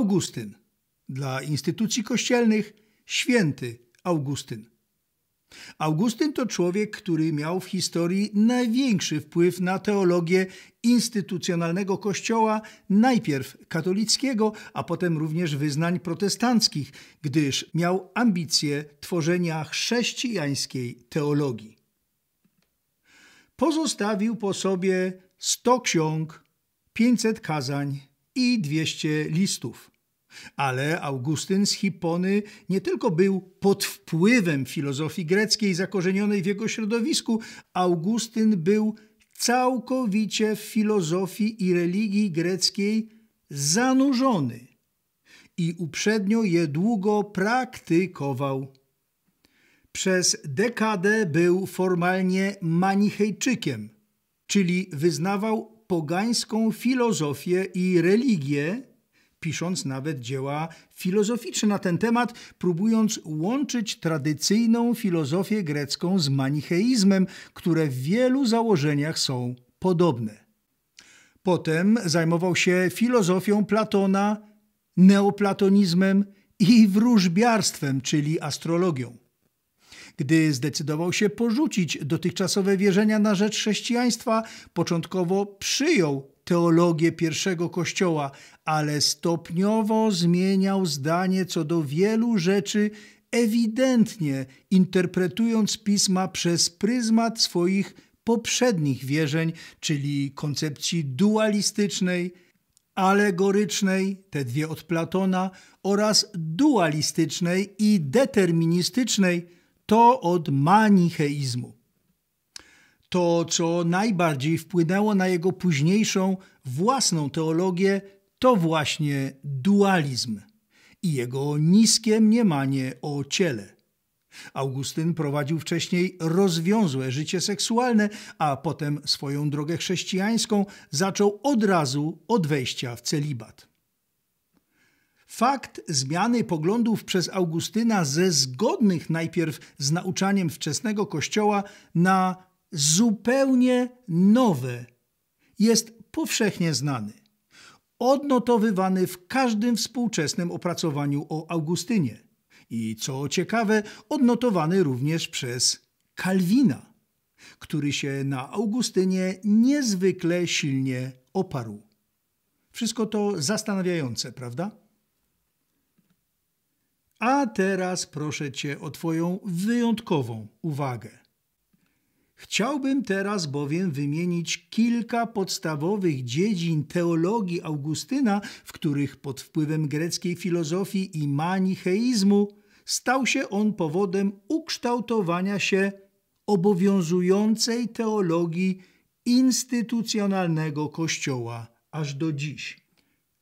Augustyn. Dla instytucji kościelnych święty Augustyn. Augustyn to człowiek, który miał w historii największy wpływ na teologię instytucjonalnego kościoła, najpierw katolickiego, a potem również wyznań protestanckich, gdyż miał ambicje tworzenia chrześcijańskiej teologii. Pozostawił po sobie 100 ksiąg, 500 kazań i 200 listów. Ale Augustyn z Hipony nie tylko był pod wpływem filozofii greckiej zakorzenionej w jego środowisku, Augustyn był całkowicie w filozofii i religii greckiej zanurzony i uprzednio je długo praktykował. Przez dekadę był formalnie manichejczykiem, czyli wyznawał pogańską filozofię i religię, pisząc nawet dzieła filozoficzne na ten temat, próbując łączyć tradycyjną filozofię grecką z manicheizmem, które w wielu założeniach są podobne. Potem zajmował się filozofią Platona, neoplatonizmem i wróżbiarstwem, czyli astrologią. Gdy zdecydował się porzucić dotychczasowe wierzenia na rzecz chrześcijaństwa, początkowo przyjął teologię pierwszego kościoła, ale stopniowo zmieniał zdanie co do wielu rzeczy, ewidentnie interpretując pisma przez pryzmat swoich poprzednich wierzeń, czyli koncepcji dualistycznej, alegorycznej, te dwie od Platona, oraz dualistycznej i deterministycznej, to od manicheizmu to, co najbardziej wpłynęło na jego późniejszą własną teologię, to właśnie dualizm i jego niskie mniemanie o ciele. Augustyn prowadził wcześniej rozwiązłe życie seksualne, a potem swoją drogę chrześcijańską zaczął od razu od wejścia w celibat. Fakt zmiany poglądów przez Augustyna ze zgodnych najpierw z nauczaniem wczesnego kościoła na zupełnie nowy, jest powszechnie znany, odnotowywany w każdym współczesnym opracowaniu o Augustynie i, co ciekawe, odnotowany również przez Kalwina, który się na Augustynie niezwykle silnie oparł. Wszystko to zastanawiające, prawda? A teraz proszę Cię o Twoją wyjątkową uwagę. Chciałbym teraz bowiem wymienić kilka podstawowych dziedzin teologii Augustyna, w których pod wpływem greckiej filozofii i manicheizmu stał się on powodem ukształtowania się obowiązującej teologii instytucjonalnego Kościoła aż do dziś.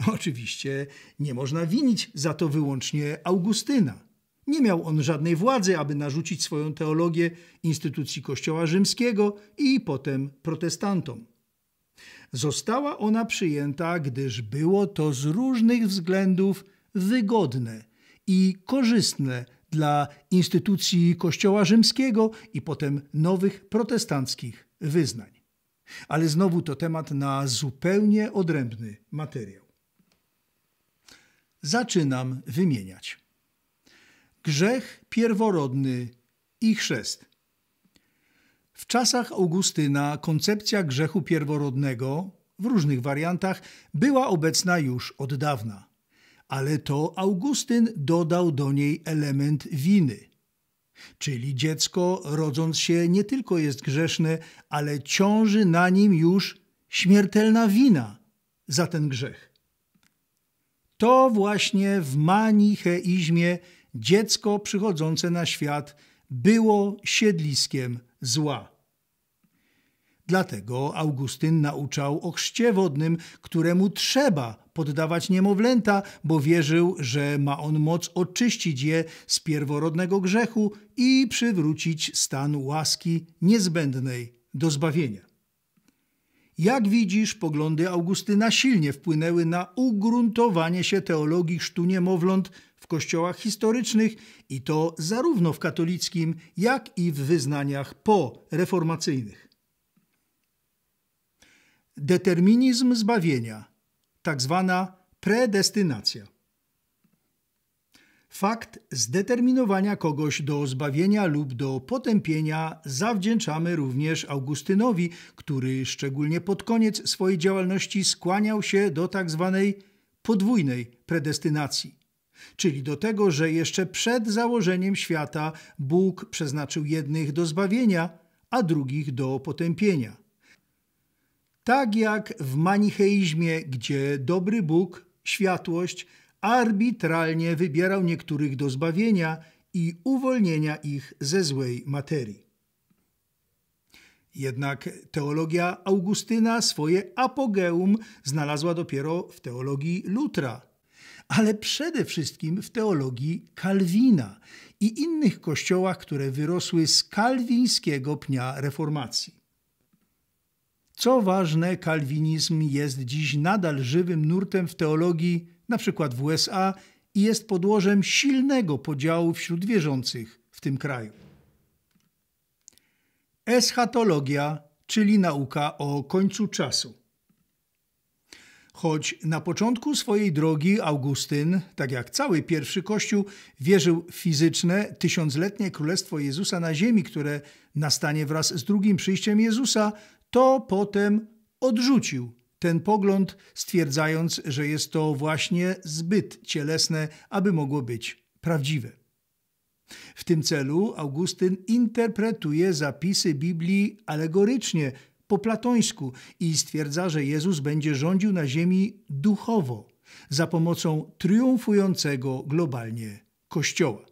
Oczywiście nie można winić za to wyłącznie Augustyna. Nie miał on żadnej władzy, aby narzucić swoją teologię instytucji Kościoła Rzymskiego i potem protestantom. Została ona przyjęta, gdyż było to z różnych względów wygodne i korzystne dla instytucji Kościoła Rzymskiego i potem nowych protestanckich wyznań. Ale znowu to temat na zupełnie odrębny materiał. Zaczynam wymieniać. Grzech pierworodny i chrzest. W czasach Augustyna koncepcja grzechu pierworodnego w różnych wariantach była obecna już od dawna, ale to Augustyn dodał do niej element winy. Czyli dziecko, rodząc się, nie tylko jest grzeszne, ale ciąży na nim już śmiertelna wina za ten grzech. To właśnie w manicheizmie Dziecko przychodzące na świat było siedliskiem zła. Dlatego Augustyn nauczał o chrzcie wodnym, któremu trzeba poddawać niemowlęta, bo wierzył, że ma on moc oczyścić je z pierworodnego grzechu i przywrócić stan łaski niezbędnej do zbawienia. Jak widzisz, poglądy Augustyna silnie wpłynęły na ugruntowanie się teologii sztu niemowląt w kościołach historycznych i to zarówno w katolickim, jak i w wyznaniach poreformacyjnych. Determinizm zbawienia, tak zwana predestynacja. Fakt zdeterminowania kogoś do zbawienia lub do potępienia zawdzięczamy również Augustynowi, który szczególnie pod koniec swojej działalności skłaniał się do tak zwanej podwójnej predestynacji. Czyli do tego, że jeszcze przed założeniem świata Bóg przeznaczył jednych do zbawienia, a drugich do potępienia. Tak jak w manicheizmie, gdzie dobry Bóg, światłość, arbitralnie wybierał niektórych do zbawienia i uwolnienia ich ze złej materii. Jednak teologia Augustyna swoje apogeum znalazła dopiero w teologii Lutra, ale przede wszystkim w teologii Kalwina i innych kościołach, które wyrosły z kalwińskiego pnia reformacji. Co ważne, kalwinizm jest dziś nadal żywym nurtem w teologii na przykład w USA, i jest podłożem silnego podziału wśród wierzących w tym kraju. Eschatologia, czyli nauka o końcu czasu. Choć na początku swojej drogi Augustyn, tak jak cały pierwszy Kościół, wierzył w fizyczne, tysiącletnie królestwo Jezusa na ziemi, które nastanie wraz z drugim przyjściem Jezusa, to potem odrzucił ten pogląd, stwierdzając, że jest to właśnie zbyt cielesne, aby mogło być prawdziwe. W tym celu Augustyn interpretuje zapisy Biblii alegorycznie, po platońsku i stwierdza, że Jezus będzie rządził na ziemi duchowo za pomocą triumfującego globalnie Kościoła.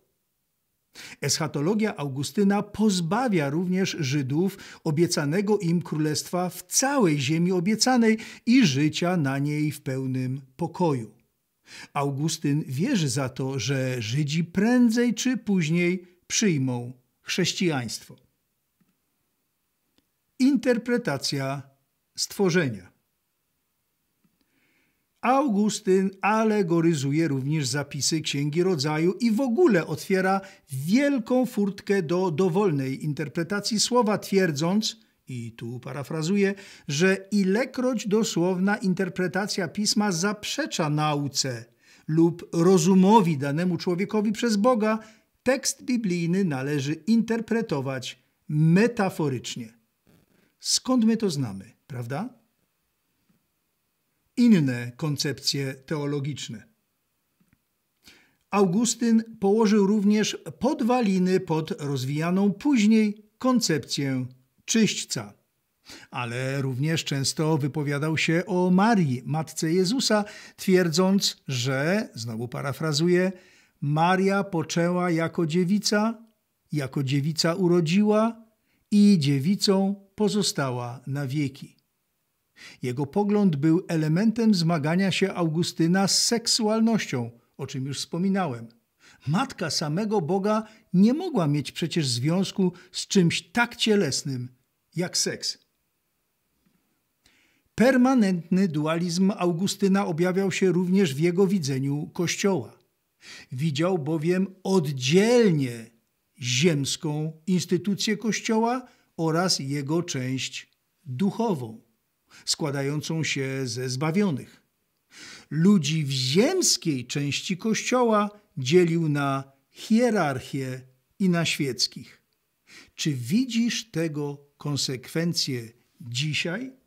Eschatologia Augustyna pozbawia również Żydów obiecanego im królestwa w całej ziemi obiecanej i życia na niej w pełnym pokoju. Augustyn wierzy za to, że Żydzi prędzej czy później przyjmą chrześcijaństwo. Interpretacja stworzenia. Augustyn alegoryzuje również zapisy Księgi Rodzaju i w ogóle otwiera wielką furtkę do dowolnej interpretacji słowa, twierdząc, i tu parafrazuję, że ilekroć dosłowna interpretacja pisma zaprzecza nauce lub rozumowi danemu człowiekowi przez Boga, tekst biblijny należy interpretować metaforycznie. Skąd my to znamy, prawda? inne koncepcje teologiczne. Augustyn położył również podwaliny pod rozwijaną później koncepcję czyśćca. Ale również często wypowiadał się o Marii, matce Jezusa, twierdząc, że, znowu parafrazuję, Maria poczęła jako dziewica, jako dziewica urodziła i dziewicą pozostała na wieki. Jego pogląd był elementem zmagania się Augustyna z seksualnością, o czym już wspominałem. Matka samego Boga nie mogła mieć przecież związku z czymś tak cielesnym jak seks. Permanentny dualizm Augustyna objawiał się również w jego widzeniu Kościoła. Widział bowiem oddzielnie ziemską instytucję Kościoła oraz jego część duchową składającą się ze zbawionych. Ludzi w ziemskiej części kościoła dzielił na hierarchię i na świeckich. Czy widzisz tego konsekwencje dzisiaj?